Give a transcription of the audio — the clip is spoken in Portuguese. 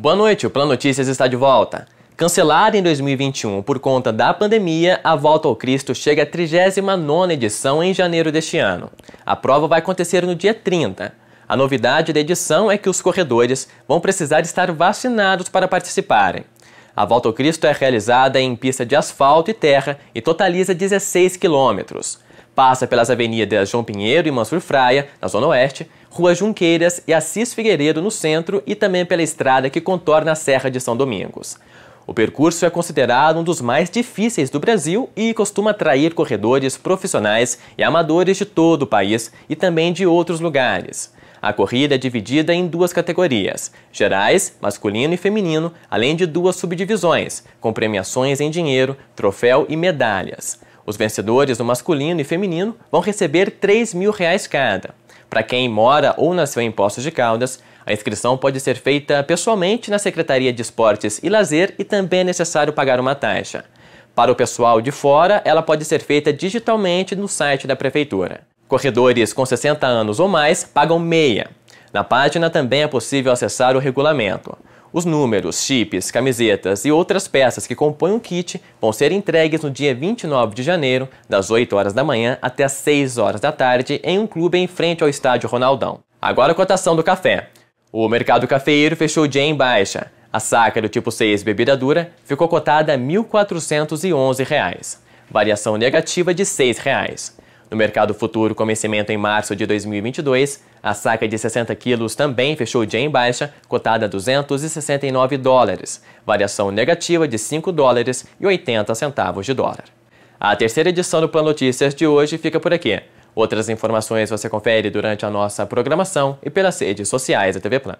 Boa noite, o Plano Notícias está de volta. Cancelada em 2021 por conta da pandemia, a Volta ao Cristo chega à 39ª edição em janeiro deste ano. A prova vai acontecer no dia 30. A novidade da edição é que os corredores vão precisar estar vacinados para participarem. A Volta ao Cristo é realizada em pista de asfalto e terra e totaliza 16 quilômetros. Passa pelas avenidas João Pinheiro e Mansur Fraia, na Zona Oeste, Rua Junqueiras e Assis Figueiredo, no centro, e também pela estrada que contorna a Serra de São Domingos. O percurso é considerado um dos mais difíceis do Brasil e costuma atrair corredores profissionais e amadores de todo o país e também de outros lugares. A corrida é dividida em duas categorias: gerais, masculino e feminino, além de duas subdivisões, com premiações em dinheiro, troféu e medalhas. Os vencedores no masculino e feminino vão receber R$ mil reais cada. Para quem mora ou nasceu em Poços de Caldas, a inscrição pode ser feita pessoalmente na Secretaria de Esportes e Lazer e também é necessário pagar uma taxa. Para o pessoal de fora, ela pode ser feita digitalmente no site da Prefeitura. Corredores com 60 anos ou mais pagam meia. Na página também é possível acessar o regulamento. Os números, chips, camisetas e outras peças que compõem o kit vão ser entregues no dia 29 de janeiro, das 8 horas da manhã até as 6 horas da tarde, em um clube em frente ao estádio Ronaldão. Agora a cotação do café. O mercado cafeiro fechou o dia em baixa. A saca do tipo 6 bebida dura ficou cotada a R$ 1.411, variação negativa de R$ 6. Reais. No mercado futuro, com vencimento em março de 2022, a saca de 60 quilos também fechou dia em baixa, cotada a 269 dólares, variação negativa de 5 dólares e 80 centavos de dólar. A terceira edição do Plano Notícias de hoje fica por aqui. Outras informações você confere durante a nossa programação e pelas redes sociais da TV Plan.